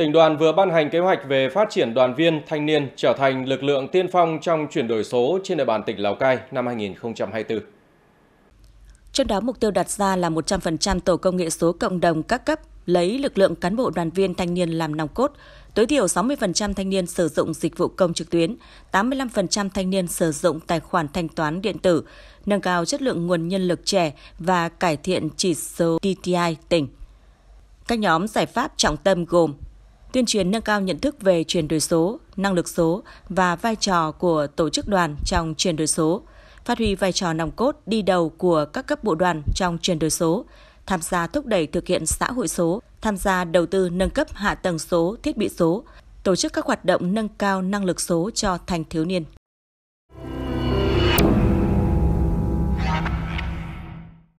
tỉnh đoàn vừa ban hành kế hoạch về phát triển đoàn viên thanh niên trở thành lực lượng tiên phong trong chuyển đổi số trên địa bàn tỉnh Lào Cai năm 2024. Trong đó mục tiêu đặt ra là 100% tổ công nghệ số cộng đồng các cấp lấy lực lượng cán bộ đoàn viên thanh niên làm nòng cốt, tối thiểu 60% thanh niên sử dụng dịch vụ công trực tuyến, 85% thanh niên sử dụng tài khoản thanh toán điện tử, nâng cao chất lượng nguồn nhân lực trẻ và cải thiện chỉ số DTI tỉnh. Các nhóm giải pháp trọng tâm gồm tuyên truyền nâng cao nhận thức về chuyển đổi số, năng lực số và vai trò của tổ chức đoàn trong chuyển đổi số, phát huy vai trò nòng cốt đi đầu của các cấp bộ đoàn trong chuyển đổi số, tham gia thúc đẩy thực hiện xã hội số, tham gia đầu tư nâng cấp hạ tầng số, thiết bị số, tổ chức các hoạt động nâng cao năng lực số cho thanh thiếu niên.